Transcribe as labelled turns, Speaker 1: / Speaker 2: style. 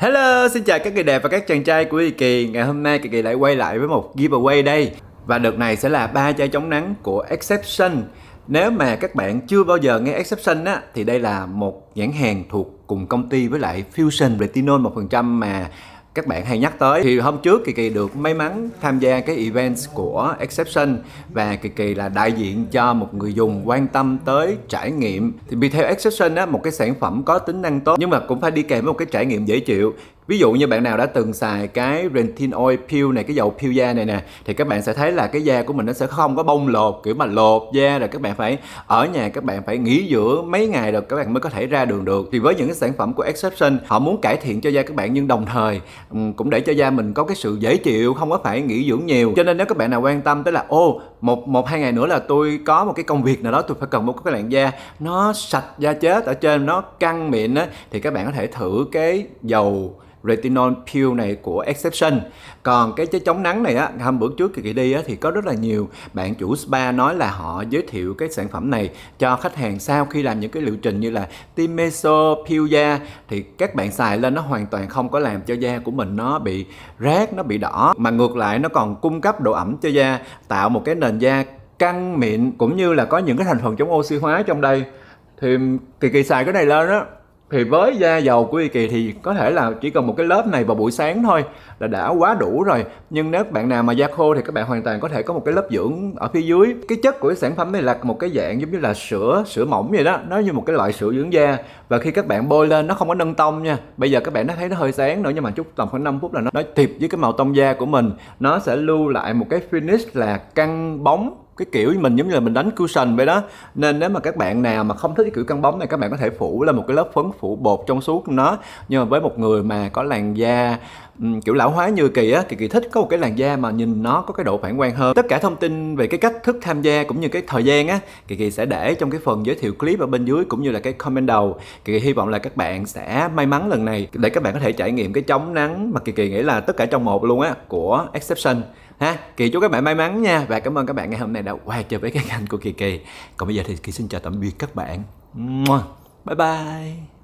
Speaker 1: Hello, xin chào các kỳ đẹp và các chàng trai của Kỳ Ngày hôm nay Kỳ lại quay lại với một giveaway đây Và đợt này sẽ là ba chai chống nắng của Exception Nếu mà các bạn chưa bao giờ nghe Exception á Thì đây là một nhãn hàng thuộc cùng công ty với lại Fusion Retinol 1% mà các bạn hay nhắc tới thì hôm trước kỳ kỳ được may mắn tham gia cái event của exception và kỳ kỳ là đại diện cho một người dùng quan tâm tới trải nghiệm thì vì theo exception á một cái sản phẩm có tính năng tốt nhưng mà cũng phải đi kèm với một cái trải nghiệm dễ chịu ví dụ như bạn nào đã từng xài cái Rentin Oil Peel này cái dầu peel da này nè thì các bạn sẽ thấy là cái da của mình nó sẽ không có bông lột kiểu mà lột da rồi các bạn phải ở nhà các bạn phải nghỉ dưỡng mấy ngày rồi các bạn mới có thể ra đường được thì với những cái sản phẩm của Exception họ muốn cải thiện cho da các bạn nhưng đồng thời cũng để cho da mình có cái sự dễ chịu không có phải nghỉ dưỡng nhiều cho nên nếu các bạn nào quan tâm tới là ô một một hai ngày nữa là tôi có một cái công việc nào đó tôi phải cần một cái làn da nó sạch da chết ở trên nó căng mịn á thì các bạn có thể thử cái dầu retinol peel này của Exception còn cái chế chống nắng này á hôm bữa trước kỳ đi á thì có rất là nhiều bạn chủ spa nói là họ giới thiệu cái sản phẩm này cho khách hàng sau khi làm những cái liệu trình như là tiêm meso peel da thì các bạn xài lên nó hoàn toàn không có làm cho da của mình nó bị rát nó bị đỏ mà ngược lại nó còn cung cấp độ ẩm cho da tạo một cái nền nền da căng mịn cũng như là có những cái thành phần chống oxy hóa trong đây thì kỳ kỳ xài cái này lên á thì với da dầu của y kỳ thì có thể là chỉ cần một cái lớp này vào buổi sáng thôi là đã quá đủ rồi nhưng nếu bạn nào mà da khô thì các bạn hoàn toàn có thể có một cái lớp dưỡng ở phía dưới cái chất của cái sản phẩm này là một cái dạng giống như là sữa sữa mỏng vậy đó nó như một cái loại sữa dưỡng da và khi các bạn bôi lên nó không có nâng tông nha bây giờ các bạn nó thấy nó hơi sáng nữa nhưng mà chút tầm khoảng 5 phút là nó nó tiệp với cái màu tông da của mình nó sẽ lưu lại một cái finish là căng bóng cái kiểu mình giống như là mình đánh cushion vậy đó nên nếu mà các bạn nào mà không thích cái kiểu căng bóng này các bạn có thể phủ lên một cái lớp phấn phủ bột trong suốt nó nhưng mà với một người mà có làn da um, kiểu lão hóa như kỳ á thì kỳ thích có một cái làn da mà nhìn nó có cái độ phản quang hơn tất cả thông tin về cái cách thức tham gia cũng như cái thời gian á kỳ kỳ sẽ để trong cái phần giới thiệu clip ở bên dưới cũng như là cái comment đầu kỳ kỳ hy vọng là các bạn sẽ may mắn lần này để các bạn có thể trải nghiệm cái chống nắng mà kỳ kỳ nghĩ là tất cả trong một luôn á của exception ha kỳ chúc các bạn may mắn nha và cảm ơn các bạn ngày hôm nay đã qua chơi với các anh của kỳ kỳ còn bây giờ thì kỳ xin chào tạm biệt các bạn bye bye